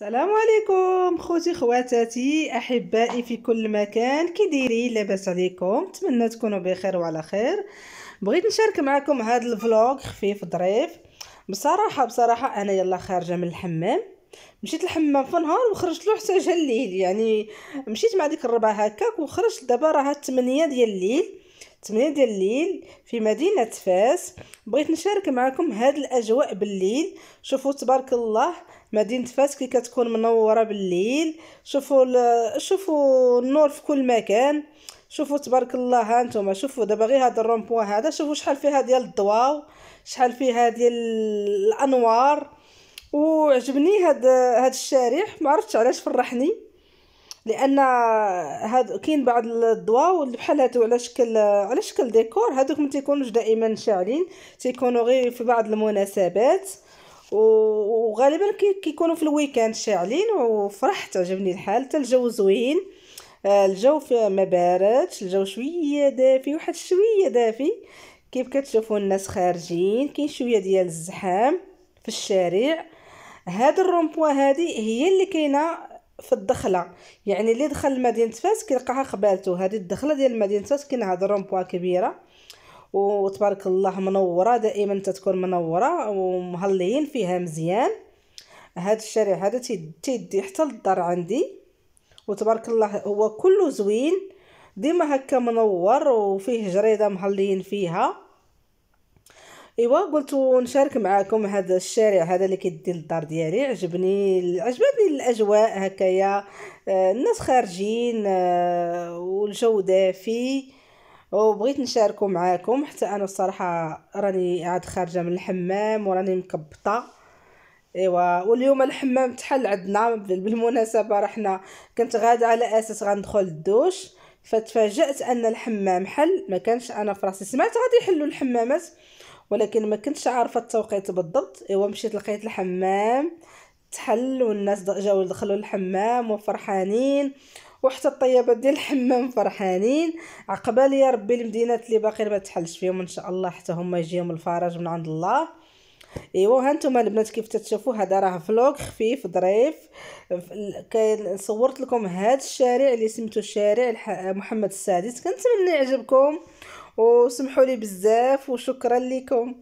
السلام عليكم خوتي خواتاتي احبائي في كل مكان كي دايرين لاباس عليكم نتمنى تكونوا بخير وعلى خير بغيت نشارك معكم هذا الفلوغ خفيف ظريف بصراحه بصراحه انا يلا خارجه من الحمام مشيت الحمام في نهار وخرجت له حتى جا الليل يعني مشيت مع ديك الربعه هكاك وخرجت دابا راه 8 ديال الليل 8 ديال الليل في مدينه فاس بغيت نشارك معكم هاد الاجواء بالليل شوفوا تبارك الله مدينه فاس كي كتكون منوره بالليل شوفوا شوفوا النور في كل مكان شوفوا تبارك الله ها نتوما شوفوا دابا غير هذا الرومبوا هذا شوفوا شحال فيها ديال الضواو شحال فيها ديال الانوار وعجبني هاد هاد الشارع ما عرفتش علاش فرحني لان هاد كاين بعض الضواو اللي بحال هادو على شكل على شكل ديكور هادوك ما تيكونوش دائما شاعلين تيكونوا غير في بعض المناسبات وغالبا كيكونوا في الويكاند شاعلين وفرحت عجبني الحال حتى الجو زوين آه، الجو ما باردش الجو شويه دافي واحد شويه دافي كيف كتشوفوا الناس خارجين كاين شويه ديال الزحام في الشارع هاد الرومبوا هادي هي اللي كاينه في الدخله يعني اللي دخل لمدينه فاس كيلقاها خبالتو هذه الدخله ديال مدينه فاس كاين هاد الرومبوا كبيره وتبارك الله منوره دائما تتكون منوره ومهليين فيها مزيان هاد الشارع هذا تيدي حتى للدار عندي وتبارك الله هو كله زوين ديما هكا منور وفيه جريده مهليين فيها ايوا قلت نشارك معاكم هذا الشارع هذا اللي كيدي للدار ديالي عجبني عجبتني الاجواء هكايا آه، الناس خارجين آه، والجو دافي وبغيت نشاركو معاكم حتى انا الصراحه راني عاد خارجه من الحمام وراني مكبطه ايوا واليوم الحمام تحل عندنا بالمناسبه رحنا كنت غاده على اساس غندخل الدوش فتفاجات ان الحمام حل ما كانش انا فراسي سمعت غادي يحلوا الحمامات ولكن ما كنتش عارفه التوقيت بالضبط ايوا مشيت لقيت الحمام تحل والناس جاو دخلوا الحمام وفرحانين وحتى الطيبات ديال الحمام فرحانين عقبال يا ربي المدينات اللي باقي ما تحلش فيهم ان شاء الله حتى هما يجيهم الفرج من عند الله ايوا هانتوما البنات كيف تتشوفوا هذا راه فلوق خفيف ظريف كاين صورت لكم هذا الشارع اللي سميتو شارع محمد السادس كنتمنى يعجبكم وسمحوا لي بزاف وشكرا لكم